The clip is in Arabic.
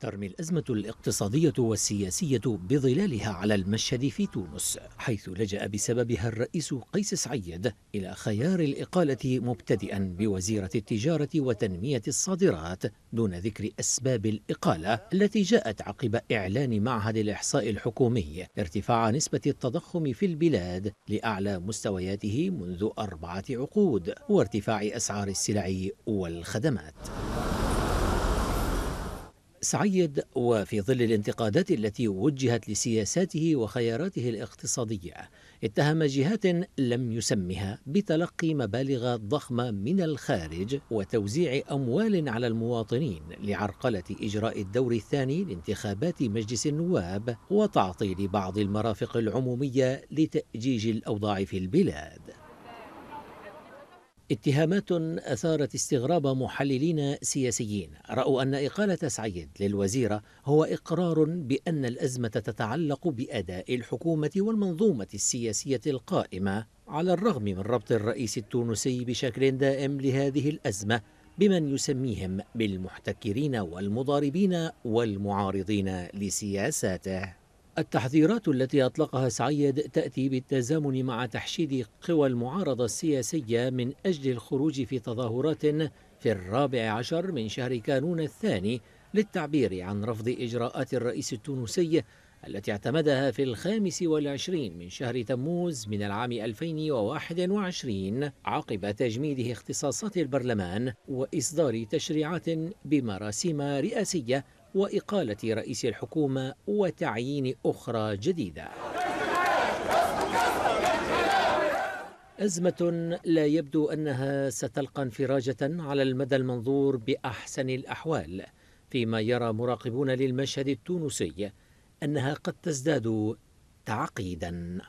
ترمي الأزمة الاقتصادية والسياسية بظلالها على المشهد في تونس حيث لجأ بسببها الرئيس قيس سعيد إلى خيار الإقالة مبتدئا بوزيرة التجارة وتنمية الصادرات دون ذكر أسباب الإقالة التي جاءت عقب إعلان معهد الإحصاء الحكومي ارتفاع نسبة التضخم في البلاد لأعلى مستوياته منذ أربعة عقود وارتفاع أسعار السلع والخدمات سعيد وفي ظل الانتقادات التي وجهت لسياساته وخياراته الاقتصادية اتهم جهات لم يسمها بتلقي مبالغ ضخمة من الخارج وتوزيع أموال على المواطنين لعرقلة إجراء الدور الثاني لانتخابات مجلس النواب وتعطيل بعض المرافق العمومية لتأجيج الأوضاع في البلاد اتهامات أثارت استغراب محللين سياسيين رأوا أن إقالة سعيد للوزيرة هو إقرار بأن الأزمة تتعلق بأداء الحكومة والمنظومة السياسية القائمة على الرغم من ربط الرئيس التونسي بشكل دائم لهذه الأزمة بمن يسميهم بالمحتكرين والمضاربين والمعارضين لسياساته التحذيرات التي أطلقها سعيد تأتي بالتزامن مع تحشيد قوى المعارضة السياسية من أجل الخروج في تظاهرات في الرابع عشر من شهر كانون الثاني للتعبير عن رفض إجراءات الرئيس التونسي التي اعتمدها في الخامس والعشرين من شهر تموز من العام 2021 عقب تجميده اختصاصات البرلمان وإصدار تشريعات بمراسيم رئاسية وإقالة رئيس الحكومة وتعيين أخرى جديدة أزمة لا يبدو أنها ستلقى انفراجة على المدى المنظور بأحسن الأحوال فيما يرى مراقبون للمشهد التونسي أنها قد تزداد تعقيداً